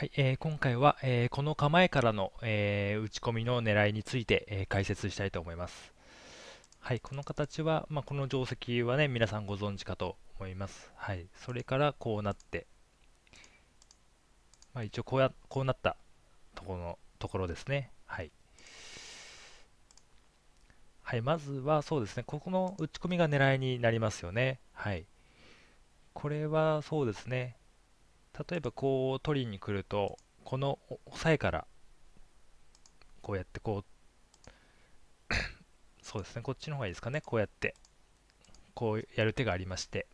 はい、えー、今回は、えー、この構えからの、えー、打ち込みの狙いについて、え解説したいと思います。はい、この形は、まあ、この定石はね、皆さんご存知かと思います。はい、それからこうなって、まあ、一応こうやこうなったところのところですね。はい。はい、まずはそうですね、ここの打ち込みが狙いになりますよね。はい。これはそうですね、例えばこう取りに来るとこの押さえからこうやってこう そうですねこっちの方がいいですかねこうやってこうやる手がありまして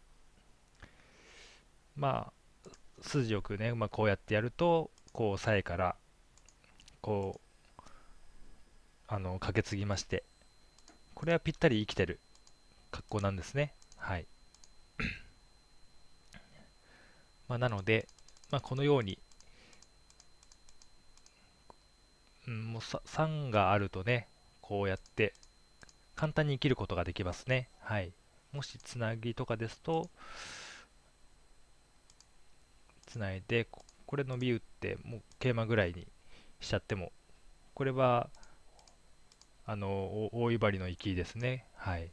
まあ筋よくね、まあ、こうやってやるとこう押さえからこうあのかけ継ぎましてこれはぴったり生きてる格好なんですねはい まあなのでまあ、このように、うん、もう3があるとね、こうやって簡単に生きることができますね。はい。もしつなぎとかですと、つないで、これ伸び打って、もう桂馬ぐらいにしちゃっても、これは、あの、大威張りの域ですね。はい。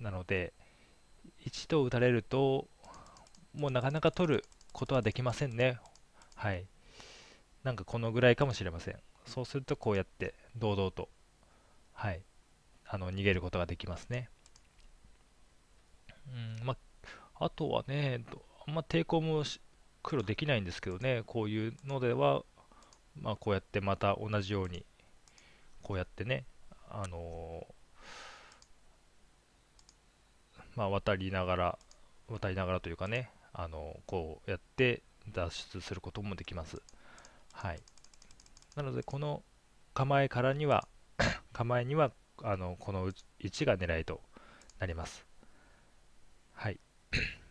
なので、1と打たれると、もうなかなか取ることはできませんね。はい。なんかこのぐらいかもしれません。そうするとこうやって堂々と、はい、あの逃げることができますね。うん、まあ、とはね、あんま抵抗も黒できないんですけどね、こういうのでは、まあ、こうやってまた同じように、こうやってね、あのー、まあ、渡りながら、渡りながらというかね、あのこうやって脱出することもできます。はい、なのでこの構えからには 構えにはあのこの置が狙いとなります。はい、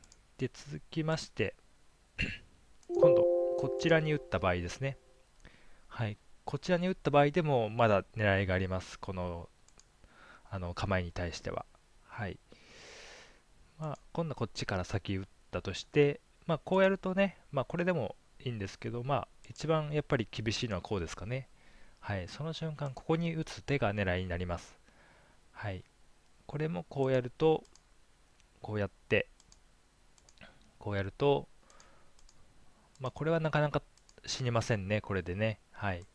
で続きまして 今度こちらに打った場合ですね。はい、こちらに打った場合でもまだ狙いがあります。このあの構えに対しては。はい。まあ、今度はこっちから先打っったとして、まあ、こうやるとね、まあ、これでもいいんですけど、まあ、一番やっぱり厳しいのはこうですかね。はい、その瞬間、ここに打つ手が狙いになります。はい、これもこうやると、こうやって、こうやると、まあ、これはなかなか死にませんね、これでね。はい。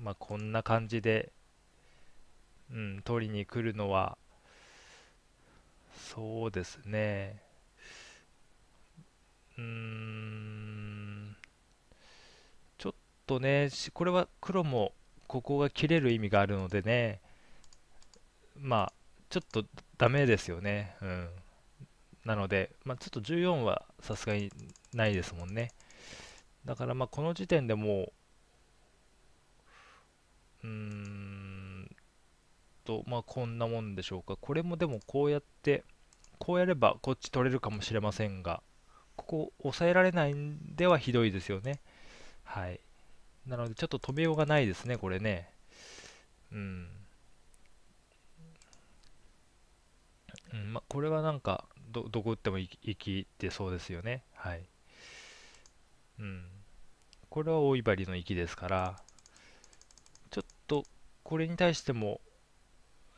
まあ、こんな感じで、うん、取りに来るのは、そうですね。とねこれは黒もここが切れる意味があるのでねまあちょっとダメですよねうんなので、まあ、ちょっと14はさすがにないですもんねだからまあこの時点でもううんとまあこんなもんでしょうかこれもでもこうやってこうやればこっち取れるかもしれませんがここさえられないんではひどいですよねはいなのでちょっと止めようがないですね、これね。うん。うんまあ、これはなんかど、どこ打っても生きてそうですよね。はい。うん。これは大いばりのきですから、ちょっとこれに対しても、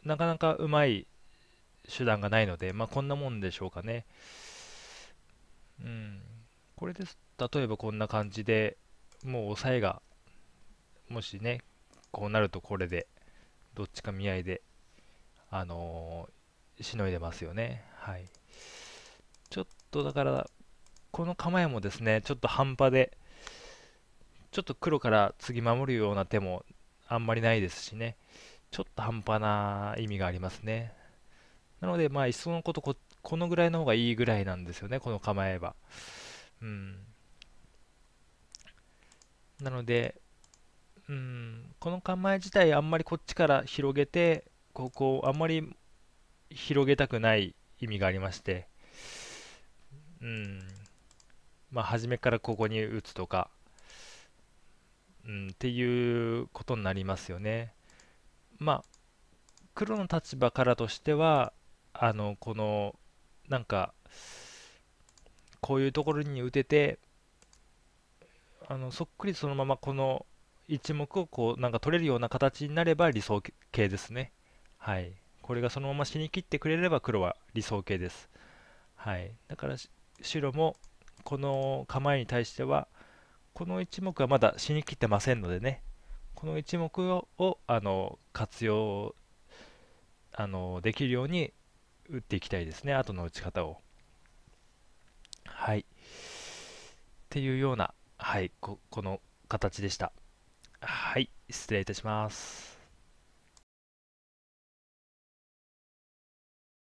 なかなかうまい手段がないので、まあこんなもんでしょうかね。うん。これです。例えばこんな感じでもう抑えがもしね、こうなるとこれで、どっちか見合いで、あのー、しのいでますよね。はい。ちょっとだから、この構えもですね、ちょっと半端で、ちょっと黒から次守るような手もあんまりないですしね、ちょっと半端な意味がありますね。なので、まあ、いっそのことこ、このぐらいの方がいいぐらいなんですよね、この構えは。うん。なので、うんこの構え自体あんまりこっちから広げてここあんまり広げたくない意味がありましてうんまあ初めからここに打つとか、うん、っていうことになりますよねまあ黒の立場からとしてはあのこのなんかこういうところに打ててあのそっくりそのままこの一目をこうなんか取れるような形になれば理想形ですね。はい、これがそのまま死にきってくれれば黒は理想形です。はい、だから白もこの構えに対してはこの一目はまだ死に切ってませんのでねこの一目ををあの活用あのできるように打っていきたいですね後の打ち方を。はいっていうような、はい、ここの形でした。はい、失礼いたします。